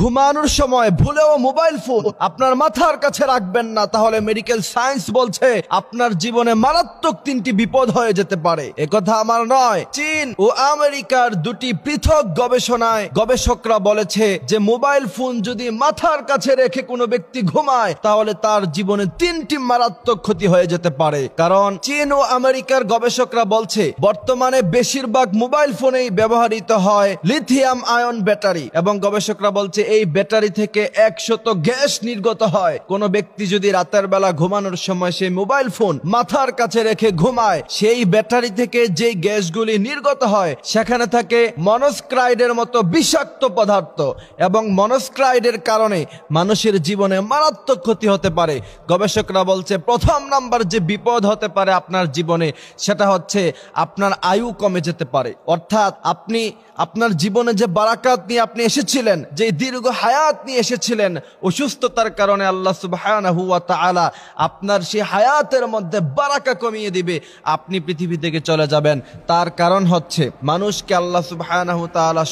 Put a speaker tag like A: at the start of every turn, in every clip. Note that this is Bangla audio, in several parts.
A: ঘুমানোর সময় ভুলেও মোবাইল ফোন আপনার মাথার কাছে রাখবেন না তাহলে মেডিকেল সায়েন্স বলছে আপনার জীবনে মারাত্মক তিনটি বিপদ হয়ে যেতে পারে একথা আমার নয় চীন ও আমেরিকার দুটি পৃথক গবেষণায় গবেষকরা বলেছে যে মোবাইল ফোন যদি মাথার কাছে রেখে কোনো ব্যক্তি ঘুমায় তাহলে তার জীবনে তিনটি মারাত্মক ক্ষতি হয়ে যেতে পারে কারণ চীন ও আমেরিকার গবেষকরা বলছে বর্তমানে বেশিরভাগ মোবাইল ফোনেই ব্যবহৃত হয় লিথিয়াম আয়ন ব্যাটারি এবং গবেষকরা বলছে এই ব্যাটারি থেকে একশত গ্যাস নির্গত হয় কোনো ব্যক্তি যদি রাতের বেলা ঘুমানোর সময় সেই মোবাইল ফোন মাথার কাছে রেখে ঘুমায় সেই ব্যাটারি থেকে যে গ্যাসগুলি নির্গত হয় সেখানে থাকে মনস্ক্রাইডের মতো বিষাক্ত পদার্থ এবং মনস্ক্রাইডের কারণে মানুষের জীবনে মারাত্মক ক্ষতি হতে পারে গবেষকরা বলছে প্রথম নাম্বার যে বিপদ হতে পারে আপনার জীবনে সেটা হচ্ছে আপনার আয়ু কমে যেতে পারে অর্থাৎ আপনি আপনার জীবনে যে বারাকাত নিয়ে আপনি এসেছিলেন যে দীর্ঘ হায়াত নিয়ে এসেছিলেন অসুস্থতার কারণে আল্লাহ সুবাহানা তালা আপনার সেই হায়াতের মধ্যে বারাকা কমিয়ে দিবে আপনি পৃথিবী থেকে চলে যাবেন তার কারণ হচ্ছে মানুষকে আল্লাহ সুবাহ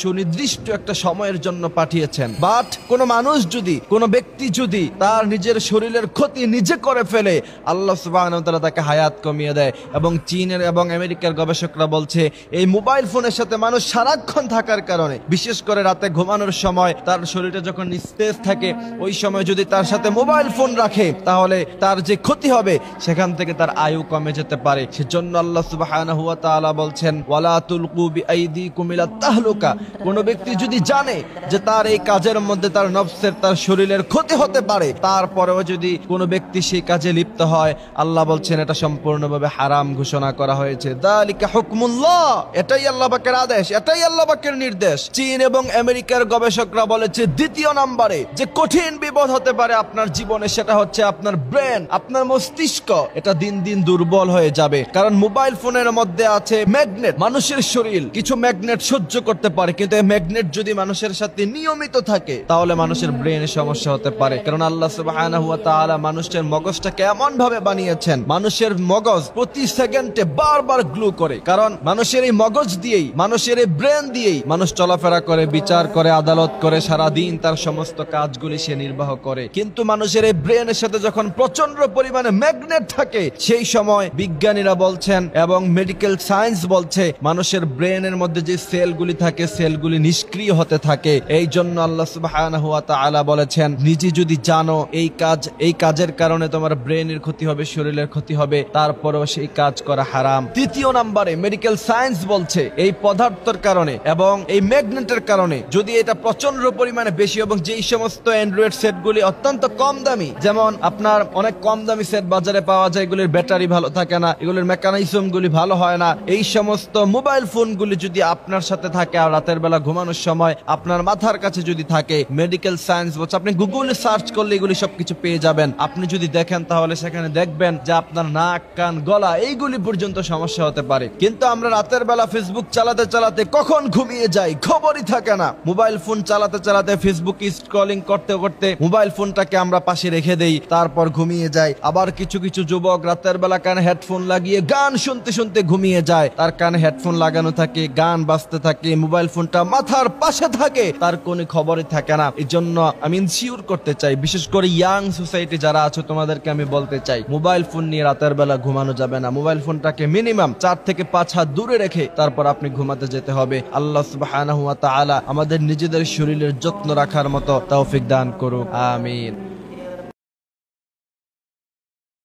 A: সুনির্দিষ্ট একটা সময়ের জন্য পাঠিয়েছেন বাট কোনো মানুষ যদি কোনো ব্যক্তি যদি তার নিজের শরীরের ক্ষতি নিজে করে ফেলে আল্লাহ সুবাহ তালা তাকে হায়াত কমিয়ে দেয় এবং চীনের এবং আমেরিকার গবেষকরা বলছে এই মোবাইল ফোনের সাথে মানুষ সারাক্ষণ বেশিক্ষণ থাকার কারণে বিশেষ করে রাতে ঘুমানোর সময় তার শরীরটা যখন নিস্তেজ থাকে ওই সময় যদি তার সাথে মোবাইল ফোন রাখে তাহলে তার যে ক্ষতি হবে সেখান থেকে তার আয়ু কমে যেতে পারে সেজন্য আল্লাহ সুবাহ বলছেন ওয়ালা কোনো ব্যক্তি যদি জানে যে তার এই কাজের মধ্যে তার নবসের তার শরীরের ক্ষতি হতে পারে তারপরেও যদি কোনো ব্যক্তি সেই কাজে লিপ্ত হয় আল্লাহ বলছেন এটা সম্পূর্ণভাবে হারাম ঘোষণা করা হয়েছে এটাই আল্লাহ পাকের আদেশ এটাই আল্লাহ বোকাবাকের নির্দেশ চীন এবং আমেরিকার গবেষকরা বলেছে দ্বিতীয় নাম্বারে যে কঠিন বিপদ হতে পারে আপনার জীবনে সেটা হচ্ছে আপনার ব্রেন আপনার মস্তিষ্ক এটা দিন দিন দুর্বল হয়ে যাবে কারণ মোবাইল ফোনের মধ্যে আছে ম্যাগনেট মানুষের শরীর কিছু ম্যাগনেট সহ্য করতে পারে কিন্তু এই ম্যাগনেট যদি মানুষের সাথে নিয়মিত থাকে তাহলে মানুষের ব্রেন সমস্যা হতে পারে কারণ আল্লাহ সুবহানাহু ওয়া তাআলা মানুষের মগজটাকে এমন ভাবে বানিয়েছেন মানুষের মগজ প্রতি সেকেন্ডে বারবার গ্লু করে কারণ মানুষের এই মগজ দিয়েই মানুষের এই ব্রেন দিয়েই মানুষ চলাফেরা করে বিচার করে আদালত করে সারা দিন তার সমস্ত কাজগুলি সে নির্বাহ করে কিন্তু মানুষের এই ব্রেনের সাথে যখন প্রচন্ড পরিমাণে ম্যাগনেট থাকে সেই সময় বিজ্ঞানীরা বলছেন এবং মেডিকেল সায়েন্স বলছে মানুষের ব্রেনের মধ্যে যে সেলগুলি থাকে সেলগুলি নিষ্ক্রিয় হতে থাকে এই জন্য আল্লাহ সুবাহ বলেছেন নিজে যদি জানো এই কাজ এই কাজের কারণে তোমার ব্রেনের ক্ষতি হবে শরীরের ক্ষতি হবে তারপরেও সেই কাজ করা হারাম তৃতীয় নাম্বারে মেডিকেল সায়েন্স বলছে এই পদার্থের কারণে এবং এই ম্যাগনেটের কারণে যদি এটা প্রচন্ড পরিমাণে বেশি এবং যেই সমস্ত অ্যান্ড্রয়েড সেটগুলি অত্যন্ত কম দামি যেমন আপনার অনেক কম দামি সেট বাজারে পাওয়া যায় এগুলির ব্যাটারি ভালো থাকে না এগুলির মেকানিজম গুলি ভালো হয় না এই সমস্ত মোবাইল ফোনগুলি যদি আপনার সাথে থাকে আর রাতের বেলা ঘুমানোর সময় আপনার মাথার কাছে যদি থাকে মেডিকেল সায়েন্স বলছে আপনি গুগলে সার্চ করলে এগুলি সবকিছু পেয়ে যাবেন আপনি যদি দেখেন তাহলে সেখানে দেখবেন যে আপনার নাক কান গলা এইগুলি পর্যন্ত সমস্যা হতে পারে কিন্তু আমরা রাতের বেলা ফেসবুক চালাতে চালাতে কখন ঘুমিয়ে যাই খবরই থাকে না মোবাইল ফোন চালাতে চালাতে ফেসবুক স্ক্রলিং করতে করতে মোবাইল ফোনটাকে আমরা পাশে রেখে দেই তারপর ঘুমিয়ে যাই আবার কিছু কিছু যুবক রাতের বেলা কানে হেডফোন লাগিয়ে গান শুনতে শুনতে ঘুমিয়ে যায় তার কানে হেডফোন লাগানো থাকে গান বাজতে থাকে মোবাইল ফোনটা মাথার পাশে থাকে তার কোনো খবরই থাকে না এই জন্য আমি ইনসিওর করতে চাই বিশেষ করে ইয়াং সোসাইটি যারা আছো তোমাদেরকে আমি বলতে চাই মোবাইল ফোন নিয়ে রাতের বেলা ঘুমানো যাবে না মোবাইল ফোনটাকে মিনিমাম চার থেকে পাঁচ হাত দূরে রেখে তারপর আপনি ঘুমাতে যেতে হবে আল্লাহ সুবাহ আমাদের নিজেদের শরীরের যত্ন রাখার মতো তৌফিক দান করুক আমিন